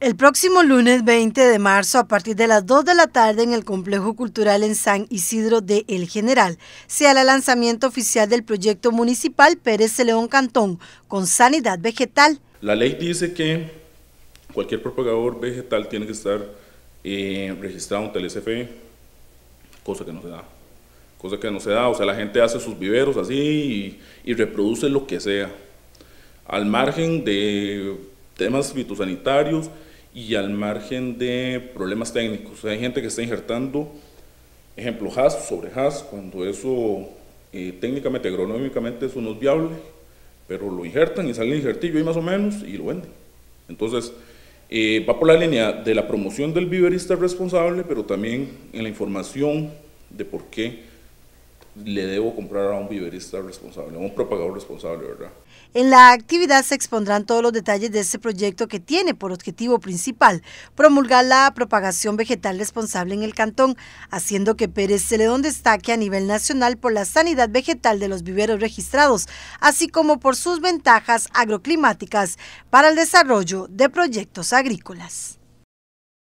El próximo lunes 20 de marzo, a partir de las 2 de la tarde en el Complejo Cultural en San Isidro de El General, se hará el lanzamiento oficial del proyecto municipal Pérez León Cantón con sanidad vegetal. La ley dice que cualquier propagador vegetal tiene que estar eh, registrado en SFE, e, cosa que no se da. Cosa que no se da, o sea, la gente hace sus viveros así y reproduce lo que sea. Al margen de temas fitosanitarios, y al margen de problemas técnicos. Hay gente que está injertando, ejemplo, HAS sobre HAS, cuando eso eh, técnicamente, agronómicamente, eso no es viable, pero lo injertan y sale el injertillo ahí más o menos y lo venden. Entonces, eh, va por la línea de la promoción del viverista responsable, pero también en la información de por qué le debo comprar a un viverista responsable, a un propagador responsable, ¿verdad? En la actividad se expondrán todos los detalles de este proyecto que tiene por objetivo principal promulgar la propagación vegetal responsable en el cantón, haciendo que Pérez Celedón destaque a nivel nacional por la sanidad vegetal de los viveros registrados, así como por sus ventajas agroclimáticas para el desarrollo de proyectos agrícolas.